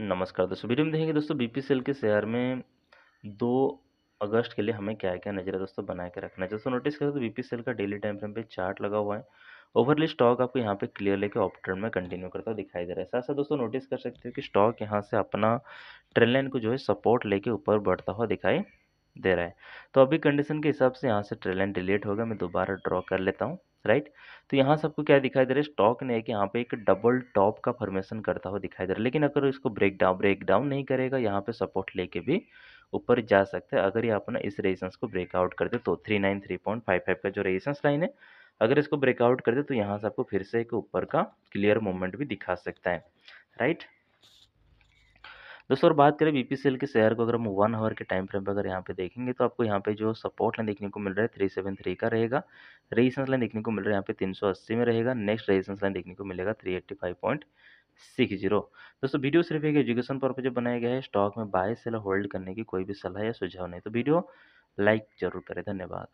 नमस्कार दोस्तों वीडियो में देखेंगे दोस्तों बीपीसीएल के शेयर में दो अगस्त के लिए हमें क्या क्या नजर दोस्तों बना के रखना है दोस्तों नोटिस करें तो बीपीसीएल का डेली टाइम फ्रेम पे चार्ट लगा हुआ है ओवरली स्टॉक आपको यहाँ पे क्लियर लेके ऑप ट्रेंड में कंटिन्यू करता हुआ दिखाई दे रहा है साथ साथ दोस्तों नोटिस कर सकते हो कि स्टॉक यहाँ से अपना ट्रेंड लाइन को जो है सपोर्ट लेके ऊपर बढ़ता हुआ दिखाई दे रहा है तो अभी कंडीशन के हिसाब से यहाँ से ट्रेंड लाइन डिलीट होगा मैं दोबारा ड्रॉ कर लेता हूँ राइट तो यहाँ से आपको क्या दिखाई दे रहा है स्टॉक ने कि यहाँ पे एक डबल टॉप का फॉर्मेशन करता हुआ दिखाई दे रहा है लेकिन अगर इसको ब्रेक डाउन ब्रेक डाउन नहीं करेगा यहाँ पे सपोर्ट लेके भी ऊपर जा सकता है अगर ये अपना इस रेजिस्टेंस को ब्रेकआउट कर दे तो three nine three point five five का जो रेजिस्टेंस लाइन है अगर इसको ब्रेकआउट कर दे तो यहाँ से आपको फिर से एक ऊपर का क्लियर मूवमेंट भी दिखा सकता है राइट दोस्तों और बात करें बी के शेयर को अगर हम वन आवर के टाइम फ्रेम पर अगर यहाँ पे देखेंगे तो आपको यहाँ पे जो सपोर्ट लाइन देखने को मिल रहा है थ्री सेवन थ्री का रहेगा रेजिस्टेंस लाइन देखने को मिल रहा है यहाँ पे तीन सौ अस्सी में रहेगा नेक्स्ट रेजिस्टेंस लाइन देखने को मिलेगा three eighty five point six zero दोस्तों वीडियो सिर्फ एक एजुकेशन पर्पज बनाया गया है स्टॉक में बाय सेल होल्ड करने की कोई भी सलाह या सुझाव नहीं तो वीडियो लाइक जरूर करें धन्यवाद